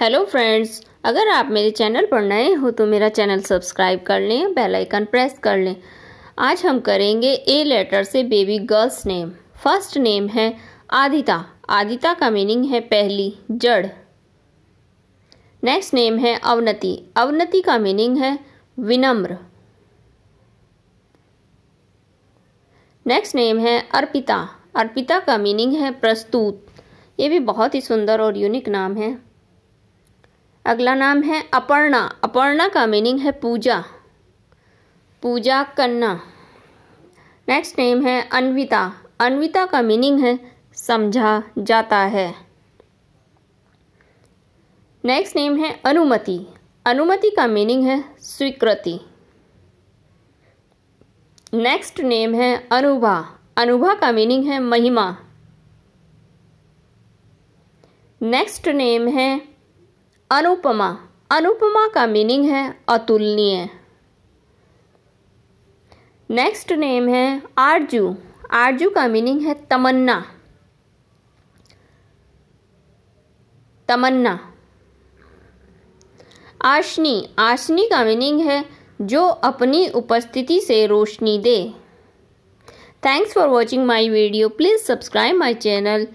hello friends अगर आप मेरे चैनल पर नए हो तो मेरा चैनल सब्सक्राइब कर लें बेल आइकन प्रेस कर लें आज हम करेंगे ए लेटर से baby girls name first name है आदिता आदिता का मीनिंग है पहली जड़ नेक्स्ट नेम है अवनति अवनति का मीनिंग है विनम्र नेक्स्ट नेम है अर्पिता अर्पिता का मीनिंग है प्रस्तुत ये भी बहुत ही सुंदर और यूनिक नाम है अगला नाम है अपर्णा अपर्णा का मीनिंग है पूजा पूजा करना नेक्स्ट नेम है अनविता अनविता का मीनिंग है समझा जाता है नेक्स्ट नेम है अनुमति अनुमति का मीनिंग है स्वीकृति नेक्स्ट नेम है अनुभा अनुभा का मीनिंग है महिमा नेक्स्ट नेम है अनुपमा अनुपमा का मीनिंग है अतुलनीय नेक्स्ट नेम है आरजू आरजू का मीनिंग है तमन्ना तमन्ना आशनी आशनी का मीनिंग है जो अपनी उपस्थिति से रोशनी दे thanks for watching my video please subscribe my channel